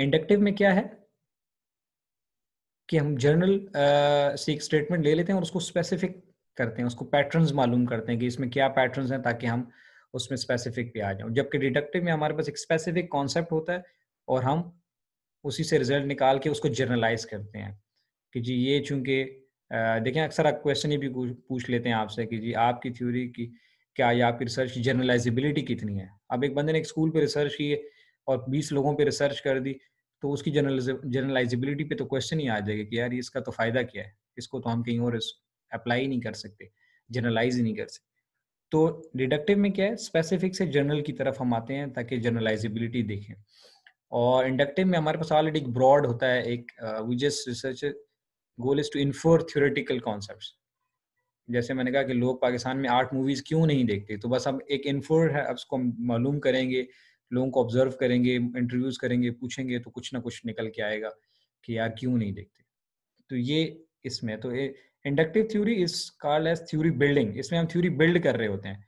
inductive में क्या है कि हम जनरल सीख स्टेटमेंट ले लेते हैं और उसको स्पेसिफिक करते हैं उसको पैटर्न्स मालूम करते हैं कि इसमें क्या पैटर्न्स हैं ताकि हम उसमें स्पेसिफिक पे आ जाओ जबकि डिडक्टिव में हमारे पास एक स्पेसिफिक कॉन्सेप्ट होता है और हम उसी से रिजल्ट निकाल के उसको जर्नलाइज करते हैं कि जी ये चूंकि देखें अक्सर आप क्वेश्चन ये भी पूछ लेते हैं आपसे कि जी आपकी थ्योरी की क्या या आपकी रिसर्च की जर्नलाइजेबिलिटी कितनी है अब एक बंदे ने एक स्कूल पे रिसर्च की और 20 लोगों पे रिसर्च कर दी तो उसकी जनरलाइजेबिलिटी पे तो क्वेश्चन ही आ जाएगा कि यार इसका तो फायदा क्या है इसको तो हम कहीं और अप्लाई नहीं कर सकते जनरलाइज नहीं कर सकते तो डिडक्टिव में क्या है स्पेसिफिक से जनरल की तरफ हम आते हैं ताकि जनरलाइजेबिलिटी देखें और इंडक्टिव में हमारे पास ऑलरेडी एक ब्रॉड होता है एक we just research goal is to inform theoretical concept जैसे मैंने कहा कि लोग पाकिस्तान में आर्ट मूवीज क्यों नहीं देखते तो बस हम एक इन्फोर है उसको मालूम करेंगे लोगों को ऑब्जर्व करेंगे इंटरव्यूज करेंगे पूछेंगे तो कुछ ना कुछ निकल के आएगा कि यार क्यों नहीं देखते तो ये इसमें तो inductive theory is called as theory building इसमें हम थ्योरी बिल्ड कर रहे होते हैं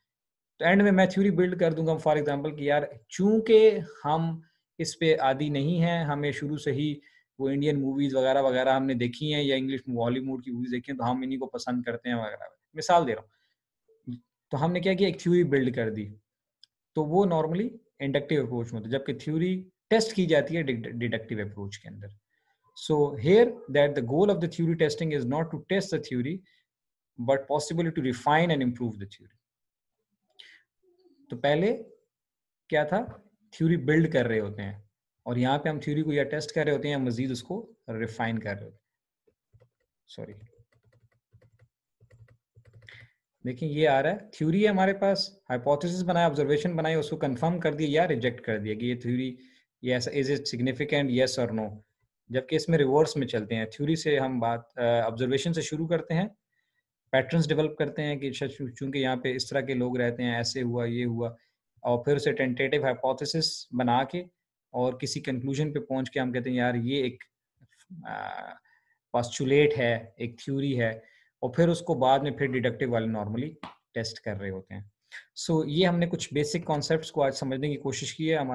तो एंड में मैं थ्योरी बिल्ड कर दूंगा फॉर एग्जाम्पल कि यार चूंकि हम इस पे आदि नहीं है हमें शुरू से ही वो इंडियन मूवीज वगैरह वगैरह हमने देखी हैं या इंग्लिश बॉलीवुड की मूवीज देखी हैं तो हम इन्हीं को पसंद करते हैं वगैरह मिसाल दे रहा हूँ तो हमने क्या किया एक थ्योरी बिल्ड कर दी तो वो नॉर्मली इंडक्टिव अप्रोच में होता है जबकि थ्योरी टेस्ट की जाती है डिडक्टिव अप्रोच के अंदर so here that the goal of the theory testing is not to test the theory but possibly to refine and improve the theory तो पहले क्या था थ्योरी बिल्ड कर रहे होते हैं और यहाँ पे हम थ्योरी को या टेस्ट कर रहे होते हैं या मजीद उसको रिफाइन कर रहे होते हैं सॉरी देखिए ये आ रहा है थ्योरी है हमारे पास हाइपोथेसिस बनाया ऑब्जर्वेशन बनाई उसको कंफर्म कर दिया या रिजेक्ट कर दिया कि ये थ्योरी ये ऐसा इज इट सिग्निफिकेंट यस और नो जबकि इसमें रिवर्स में चलते हैं थ्योरी से हम बात ऑब्जर्वेशन uh, से शुरू करते हैं पैटर्न्स डेवलप करते हैं कि चूंकि यहाँ पे इस तरह के लोग रहते हैं ऐसे हुआ ये हुआ और फिर उसे टेंटेटिव हाइपोथेसिस बना के और किसी कंक्लूजन पे पहुंच के हम कहते हैं यार ये एक पॉस्टुलेट है एक थ्योरी है और फिर उसको बाद में फिर डिडक्टिव वाले नॉर्मली टेस्ट कर रहे होते हैं सो so, ये हमने कुछ बेसिक कॉन्सेप्ट्स को आज समझने की कोशिश की है हमारा